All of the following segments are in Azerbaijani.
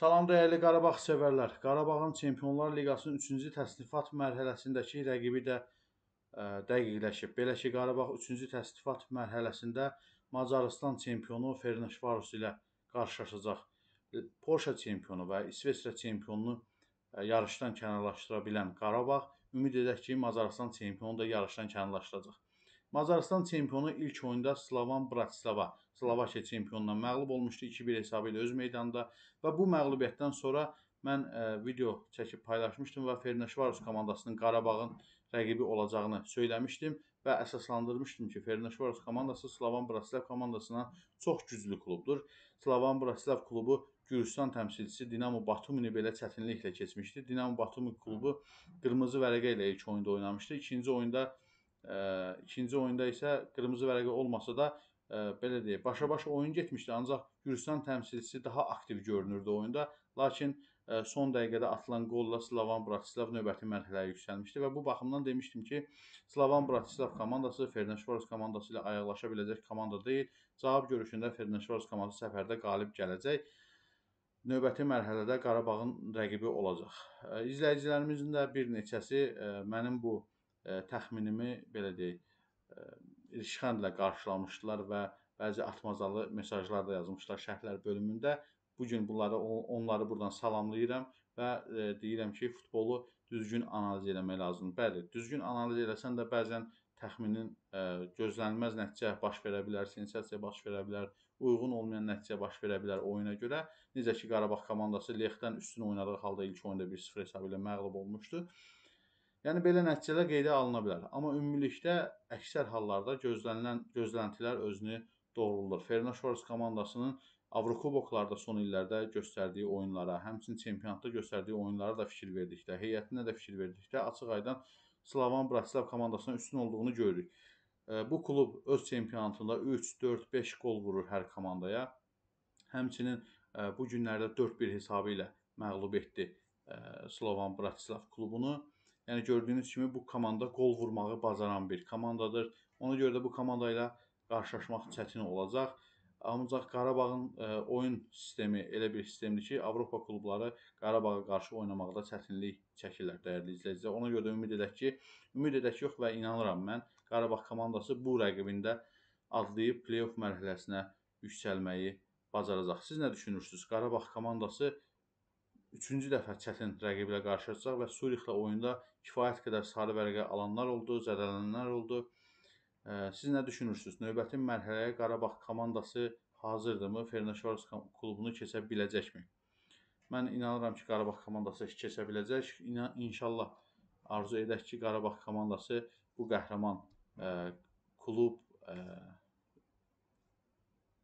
Salam dəyərli Qarabağ sevərlər. Qarabağın Çempionlar Liqasının 3-cü təsnifat mərhələsindəki rəqibi də ə, e, dəqiqləşib. Belə ki, Qarabağ 3-cü təsnifat mərhələsində Macarıstan çempionu Ferneşvarus ilə qarşılaşacaq. Polşa çempionu və İsveçrə çempionunu ə, e, yarışdan kənarlaşdıra bilən Qarabağ ümid edək ki, Macarıstan çempionu da yarışdan kənarlaşdıracaq. Macaristan çempionu ilk oyunda Slavan Bratislava Slovakiya çempionuna məğlub olmuşdu 2-1 hesabı ilə öz meydanında və bu məğlubiyyətdən sonra mən ə, e, video çəkib paylaşmışdım və Ferneşvaros komandasının Qarabağın rəqibi olacağını söyləmişdim və əsaslandırmışdım ki, Ferneşvaros komandası Slavan Bratislav komandasından çox güclü klubdur. Slavan Bratislav klubu Gürcüstan təmsilçisi Dinamo Batumini belə çətinliklə keçmişdi. Dinamo Batumi klubu hə. qırmızı vərəqə ilə ilk oyunda oynamışdı. İkinci oyunda İkinci oyunda isə qırmızı vərəqi olmasa da e, belə deyək, başa-başa oyun getmişdi, ancaq Gürcüstan təmsilçisi daha aktiv görünürdü oyunda. Lakin e, son dəqiqədə atılan qolla Slavan Bratislav növbəti mərhələyə yüksəlmişdi və bu baxımdan demişdim ki, Slavan Bratislav komandası Fernəşvaros komandası ilə ayaqlaşa biləcək komanda deyil. Cavab görüşündə Fernəşvaros komandası səfərdə qalib gələcək. Növbəti mərhələdə Qarabağın rəqibi olacaq. E, izləyicilərimizin də bir neçəsi mənim bu E, təxminimi belə deyək, e, irşxəndlə qarşılamışdılar və bəzi atmacalı mesajlar da yazmışlar şərhlər bölümündə. Bu gün bunları onları burdan salamlayıram və e, deyirəm ki, futbolu düzgün analiz eləmək lazımdır. Bəli, düzgün analiz eləsən də bəzən təxminin gözlənilməz nəticə baş verə bilər, sensasiya baş verə bilər, uyğun olmayan nəticə baş verə bilər oyuna görə. Necə ki Qarabağ komandası Lexdən üstün oynadığı halda ilk oyunda 1-0 hesabı ilə məğlub olmuşdu. Yəni belə nəticələr qeydə alına bilər. Amma ümumilikdə əksər hallarda gözlənilən gözləntilər özünü doğrulur. Fernaşors komandasının Avrokuboklarda son illərdə göstərdiyi oyunlara, həmçinin çempionatda göstərdiyi oyunlara da fikir verdikdə, heyətinə də fikir verdikdə açıq-aydın Slavan Bratislav komandasına üstün olduğunu görürük. Bu klub öz çempionatında 3, 4, 5 qol vurur hər komandaya. Həmçinin bu günlərdə 4-1 hesabı ilə məğlub etdi Slovan Bratislav klubunu. Yəni gördüyünüz kimi bu komanda qol vurmağı bacaran bir komandadır. Ona görə də bu komanda ilə qarşılaşmaq çətin olacaq. Ancaq Qarabağın e, oyun sistemi elə bir sistemdir ki, Avropa klubları Qarabağa qarşı oynamaqda çətinlik çəkirlər dəyərli izləyicilər. Ona görə də ümid edək ki, ümid edək yox və inanıram mən Qarabağ komandası bu rəqibində adlayıb play-off mərhələsinə yüksəlməyi bacaracaq. Siz nə düşünürsünüz? Qarabağ komandası üçüncü dəfə çətin rəqiblə qarşılaşacaq və Surixlə oyunda kifayət qədər sarı vərəqə alanlar oldu, zədələnənlər oldu. Siz nə düşünürsünüz? Növbəti mərhələyə Qarabağ komandası hazırdırmı? Fernaşvaris klubunu keçə biləcəkmi? Mən inanıram ki, Qarabağ komandası keçə biləcək. İnşallah arzu edək ki, Qarabağ komandası bu qəhrəman ə, klub ə,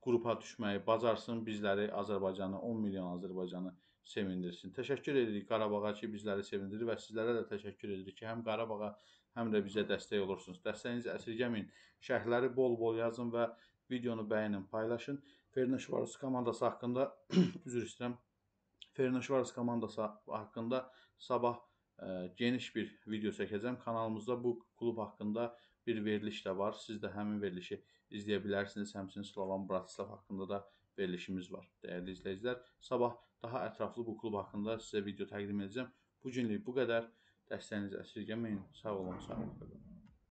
qrupa düşməyi bacarsın, bizləri Azərbaycanı, 10 milyon Azərbaycanı sevindirsin. Təşəkkür edirik Qarabağa ki, bizləri sevindirir və sizlərə də təşəkkür edirik ki, həm Qarabağa, həm də bizə dəstək olursunuz. Dəstəyinizi əsirgəməyin. Şərhləri bol-bol yazın və videonu bəyənin, paylaşın. Fernando Şvarus komandası haqqında üzr istəyirəm. Fernando Şvarus komandası haqqında sabah ə, e, geniş bir video çəkəcəm. Kanalımızda bu klub haqqında bir veriliş də var. Siz də həmin verilişi izləyə bilərsiniz. Həmçinin Slovan Bratislav haqqında da verilişimiz var. Dəyərli izləyicilər, sabah daha ətraflı bu klub haqqında sizə video təqdim edəcəm. Bu günlük bu qədər. Dəstəyinizi əsirgəməyin. Sağ olun, sağ olun.